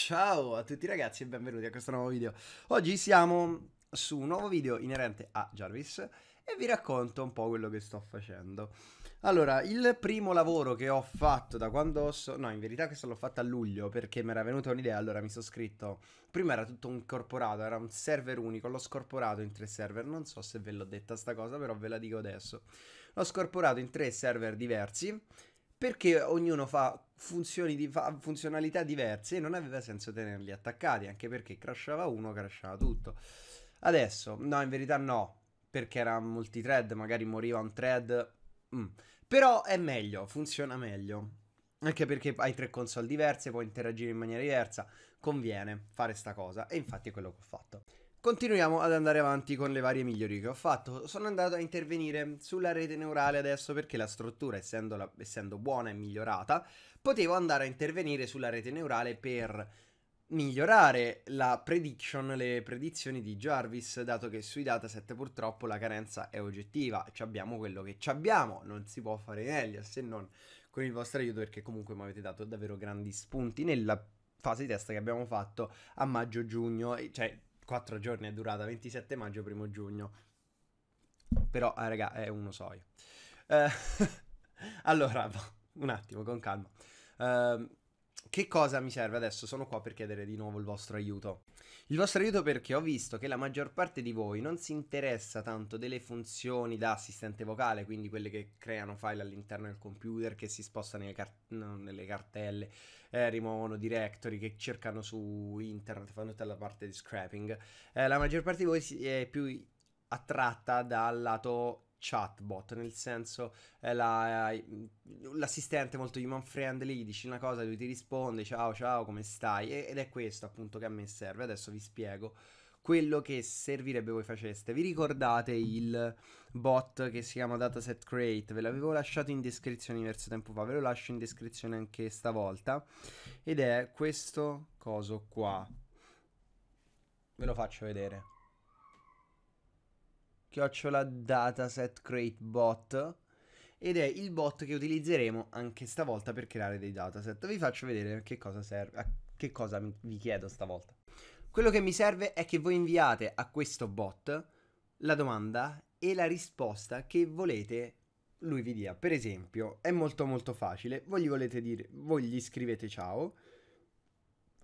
Ciao a tutti ragazzi e benvenuti a questo nuovo video. Oggi siamo su un nuovo video inerente a Jarvis e vi racconto un po' quello che sto facendo. Allora, il primo lavoro che ho fatto da quando so... No, in verità questo l'ho fatto a luglio perché mi era venuta un'idea, allora mi sono scritto... Prima era tutto incorporato, era un server unico, l'ho scorporato in tre server, non so se ve l'ho detta sta cosa, però ve la dico adesso. L'ho scorporato in tre server diversi perché ognuno fa, di, fa funzionalità diverse e non aveva senso tenerli attaccati, anche perché crashava uno, crashava tutto. Adesso, no, in verità no, perché era multithread, magari moriva un thread, mm. però è meglio, funziona meglio. Anche perché hai tre console diverse, puoi interagire in maniera diversa, conviene fare sta cosa e infatti è quello che ho fatto. Continuiamo ad andare avanti con le varie migliorie che ho fatto. Sono andato a intervenire sulla rete neurale adesso perché la struttura, essendo, la, essendo buona e migliorata, potevo andare a intervenire sulla rete neurale per migliorare la prediction, le predizioni di Jarvis, dato che sui dataset purtroppo la carenza è oggettiva. Ci abbiamo quello che ci abbiamo, non si può fare meglio se non con il vostro aiuto perché comunque mi avete dato davvero grandi spunti nella fase di test che abbiamo fatto a maggio-giugno, cioè 4 giorni è durata, 27 maggio, 1 giugno. Però, eh, raga, è uno soio. Eh, allora, un attimo, con calma. Eh, che cosa mi serve adesso? Sono qua per chiedere di nuovo il vostro aiuto. Il vostro aiuto perché ho visto che la maggior parte di voi non si interessa tanto delle funzioni da assistente vocale, quindi quelle che creano file all'interno del computer, che si spostano nelle, cart- nelle cartelle, eh, rimuovono directory, che cercano su internet, fanno tutta la parte di scrapping. Eh, la maggior parte di voi è più attratta dal lato chatbot, nel senso eh, la, eh, l'assistente molto human friendly, gli dici una cosa, lui ti risponde, ciao ciao, come stai? Ed è questo appunto che a me serve, adesso vi spiego quello che servirebbe voi faceste. Vi ricordate il bot che si chiama Dataset Create? Ve l'avevo lasciato in descrizione diverso tempo fa, ve lo lascio in descrizione anche stavolta. Ed è questo coso qua. Ve lo faccio vedere chiocciola dataset create bot ed è il bot che utilizzeremo anche stavolta per creare dei dataset. Vi faccio vedere che cosa serve, a che cosa vi chiedo stavolta. Quello che mi serve è che voi inviate a questo bot la domanda e la risposta che volete lui vi dia. Per esempio, è molto molto facile, voi gli volete dire, voi gli scrivete ciao,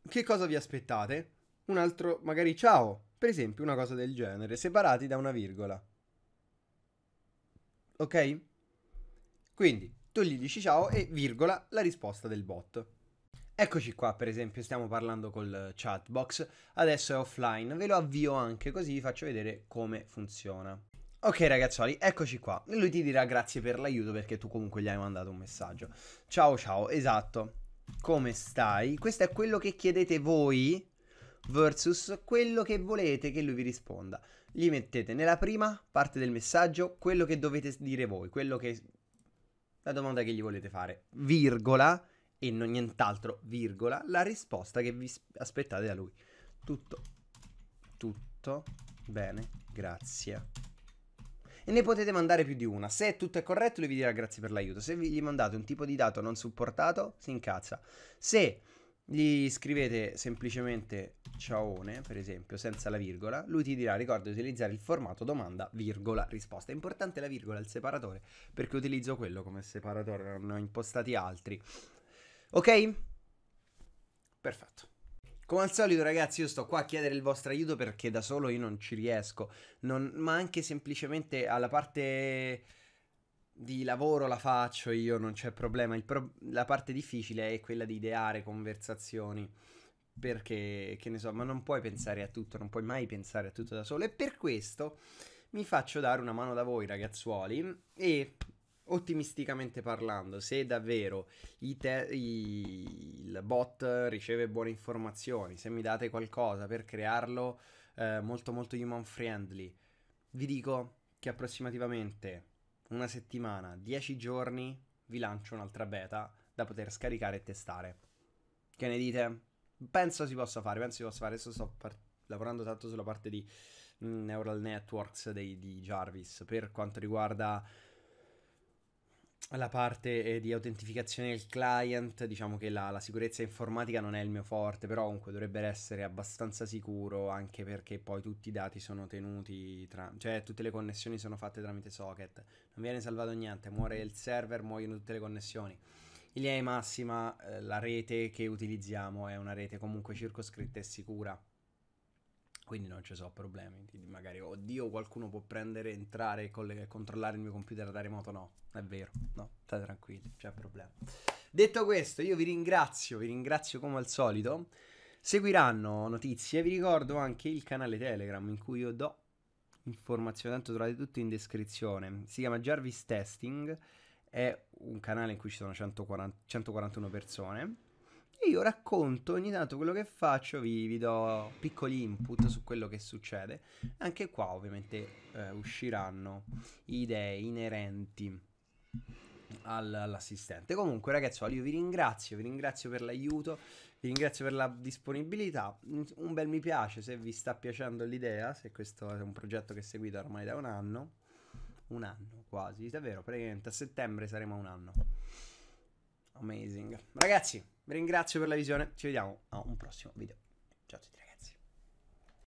che cosa vi aspettate? Un altro magari ciao, per esempio una cosa del genere, separati da una virgola. Ok? Quindi tu gli dici ciao e virgola la risposta del bot. Eccoci qua, per esempio, stiamo parlando col chatbox, adesso è offline, ve lo avvio anche così vi faccio vedere come funziona. Ok ragazzoli, eccoci qua. Lui ti dirà grazie per l'aiuto perché tu comunque gli hai mandato un messaggio. Ciao ciao, esatto. Come stai? Questo è quello che chiedete voi versus quello che volete che lui vi risponda. Gli mettete nella prima parte del messaggio quello che dovete dire voi, quello che la domanda che gli volete fare, virgola e non nient'altro, virgola, la risposta che vi aspettate da lui. Tutto tutto bene, grazie. E ne potete mandare più di una. Se tutto è corretto, lui vi dirà grazie per l'aiuto. Se vi, gli mandate un tipo di dato non supportato, si incazza. Se gli scrivete semplicemente ciaone, per esempio, senza la virgola, lui ti dirà ricorda di utilizzare il formato domanda, virgola, risposta. È importante la virgola, il separatore, perché utilizzo quello come separatore, non ne ho impostati altri. Ok? Perfetto. Come al solito ragazzi io sto qua a chiedere il vostro aiuto perché da solo io non ci riesco, non, ma anche semplicemente alla parte di lavoro la faccio io, non c'è problema. Pro- la parte difficile è quella di ideare conversazioni. Perché, che ne so, ma non puoi pensare a tutto, non puoi mai pensare a tutto da solo. E per questo mi faccio dare una mano da voi, ragazzuoli. E ottimisticamente parlando, se davvero te- i- il bot riceve buone informazioni, se mi date qualcosa per crearlo eh, molto molto human friendly, vi dico che approssimativamente una settimana, 10 giorni, vi lancio un'altra beta da poter scaricare e testare. Che ne dite? Penso si possa fare, penso si possa fare. Adesso sto par- lavorando tanto sulla parte di mm, neural networks dei, di Jarvis per quanto riguarda la parte eh, di autentificazione del client, diciamo che la, la, sicurezza informatica non è il mio forte, però comunque dovrebbe essere abbastanza sicuro anche perché poi tutti i dati sono tenuti, tra, cioè tutte le connessioni sono fatte tramite socket, non viene salvato niente, muore il server, muoiono tutte le connessioni. In linea di massima eh, la rete che utilizziamo è una rete comunque circoscritta e sicura quindi non ci sono problemi. Magari, oddio, qualcuno può prendere, entrare e controllare il mio computer da remoto. No, è vero, no, state tranquilli, c'è problema. Detto questo, io vi ringrazio, vi ringrazio come al solito. Seguiranno notizie, vi ricordo anche il canale Telegram in cui io do informazioni, tanto trovate tutto in descrizione. Si chiama Jarvis Testing, è un canale in cui ci sono 140, 141 persone e io racconto ogni tanto quello che faccio, vi, vi, do piccoli input su quello che succede. Anche qua ovviamente eh, usciranno idee inerenti all, all'assistente. Comunque ragazzuoli, io vi ringrazio, vi ringrazio per l'aiuto, vi ringrazio per la disponibilità. Un bel mi piace se vi sta piacendo l'idea, se questo è un progetto che seguite ormai da un anno. Un anno quasi, davvero, praticamente a settembre saremo a un anno. Amazing. Ragazzi, vi ringrazio per la visione, ci vediamo a un prossimo video. Ciao a tutti.